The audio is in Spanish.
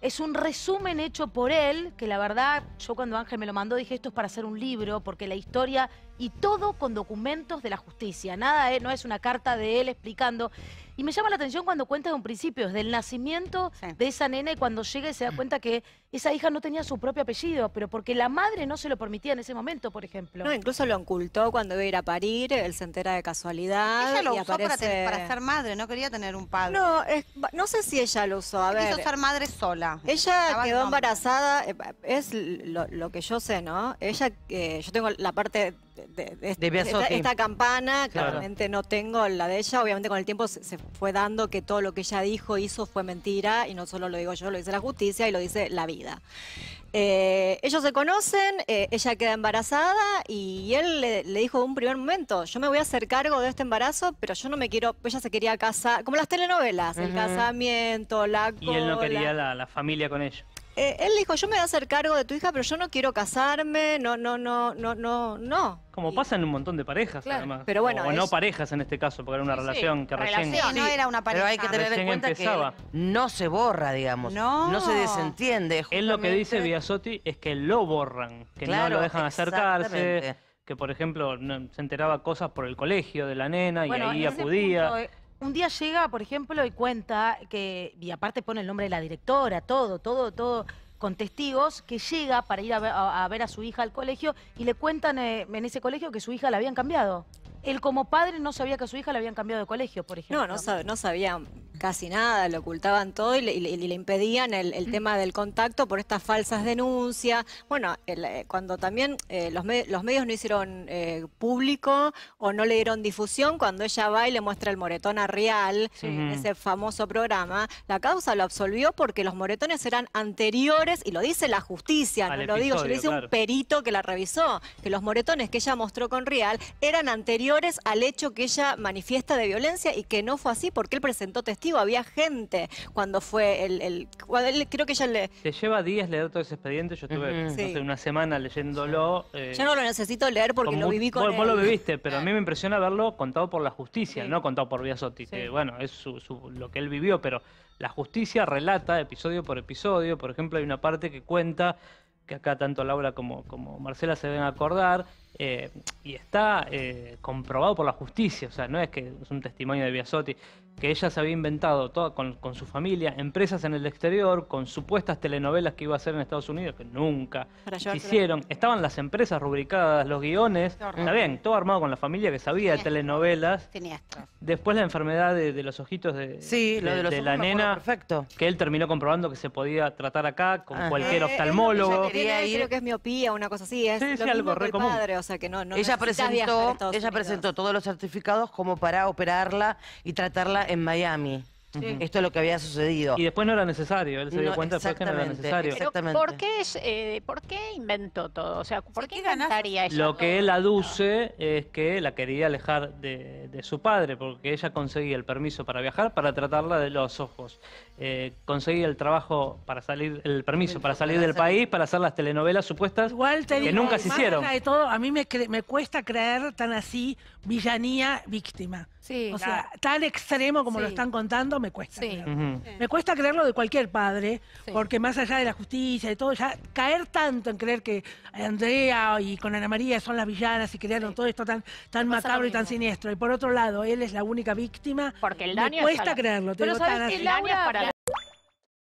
es un resumen hecho por él, que la verdad, yo cuando Ángel me lo mandó dije, esto es para hacer un libro, porque la historia y todo con documentos de la justicia. Nada, eh, no es una carta de él explicando. Y me llama la atención cuando cuenta de un principio, es del nacimiento de esa nena y cuando llega y se da mm. cuenta que esa hija no tenía su propio apellido, pero porque la madre no se lo permitía en ese momento, por ejemplo. No, incluso lo ocultó cuando iba a ir a parir, él se entera de casualidad. Ella lo usó para, ser madre, no quería tener un padre. No, no sé si ella lo usó, a ver. Quiso ser madre sola. Ella quedó embarazada, eh, es lo, que yo sé, ¿no? Ella, eh, yo tengo la parte esta, campana, claramente no tengo la de ella. Obviamente con el tiempo se, fue dando que todo lo que ella dijo, hizo fue mentira, y no solo lo digo yo, lo dice la justicia y lo dice la vida. Eh, ellos se conocen, eh, ella queda embarazada y él le, dijo en un primer momento, yo me voy a hacer cargo de este embarazo, pero yo no me quiero, ella se quería casar, como las telenovelas, el casamiento, la... Cola. Y él no quería la, la familia con ella eh, él dijo, yo me voy a hacer cargo de tu hija, pero yo no quiero casarme, no, no, no, no, no, no. Como pasa en un montón de parejas, además. o, no parejas en este caso, porque era una relación que relación, sí, no era una pareja. Pero hay que tener en cuenta que no se borra, digamos. No. No se desentiende. Él lo que dice Biasotti es que lo borran, que no lo dejan acercarse que por ejemplo se enteraba cosas por el colegio de la nena y ahí acudía. Eh, un día llega, por ejemplo, y cuenta que, y aparte pone el nombre de la directora, todo, todo, todo, con testigos, que llega para ir a ver a, su hija al colegio y le cuentan eh, en ese colegio que su hija la habían cambiado. Él como padre no sabía que a su hija la habían cambiado de colegio, por ejemplo. No, no, sabían no sabía casi nada, lo ocultaban todo y le, impedían el, tema del contacto por estas falsas denuncias. Bueno, eh, cuando también eh, los, medios no hicieron eh, público o no le dieron difusión, cuando ella va y le muestra el moretón a Real, ese famoso programa, la causa lo absolvió porque los moretones eran anteriores, y lo dice la justicia, lo digo, yo lo dice un perito que la revisó, que los moretones que ella mostró con Real eran anteriores al hecho que ella manifiesta de violencia y que no fue así porque él presentó testigos había gente cuando fue el... creo que ya le... Te lleva días leer todo ese expediente, yo estuve una semana leyéndolo. ya eh, yo no lo necesito leer porque lo viví con vos, él. vos lo viviste, pero a mí me impresiona verlo contado por la justicia, no contado por Biasotti, que bueno, es lo que él vivió, pero la justicia relata episodio por episodio, por ejemplo, hay una parte que cuenta que acá tanto Laura como, como Marcela se deben acordar, eh, y está eh, comprobado por la justicia, o sea, no es que es un testimonio de Biasotti, que ella se había inventado toda, con, su familia, empresas en el exterior, con supuestas telenovelas que iba a hacer en Estados Unidos, que nunca hicieron. Estaban las empresas rubricadas, los guiones, está bien, todo armado con la familia que sabía de telenovelas. Después la enfermedad de, los ojitos de, sí, de, la nena, que él terminó comprobando que se podía tratar acá con cualquier eh, oftalmólogo. creo que es miopía, una cosa así, es lo algo el padre, o sea que no, no ella presentó, Ella presentó todos los certificados como para operarla y tratarla en Miami esto es lo que había sucedido. Y después no era necesario, él se dio cuenta que no era necesario. Exactamente. Eh, ¿Por qué, inventó todo? O sea, ¿por qué ganaría esto? Lo que él aduce es que la quería alejar de, su padre, porque ella conseguía el permiso para viajar para tratarla de los ojos. Eh, conseguía el trabajo para salir, el permiso para salir del país, para hacer las telenovelas supuestas que nunca se hicieron. De todo, a mí me, me cuesta creer tan así villanía víctima. o sea, tan extremo como lo están contando, me cuesta. Me cuesta creerlo de cualquier padre, porque más allá de la justicia y todo, ya caer tanto en creer que Andrea y con Ana María son las villanas y crearon todo esto tan, tan macabro y tan siniestro. Y por otro lado, él es la única víctima. Porque el daño me cuesta creerlo. Pero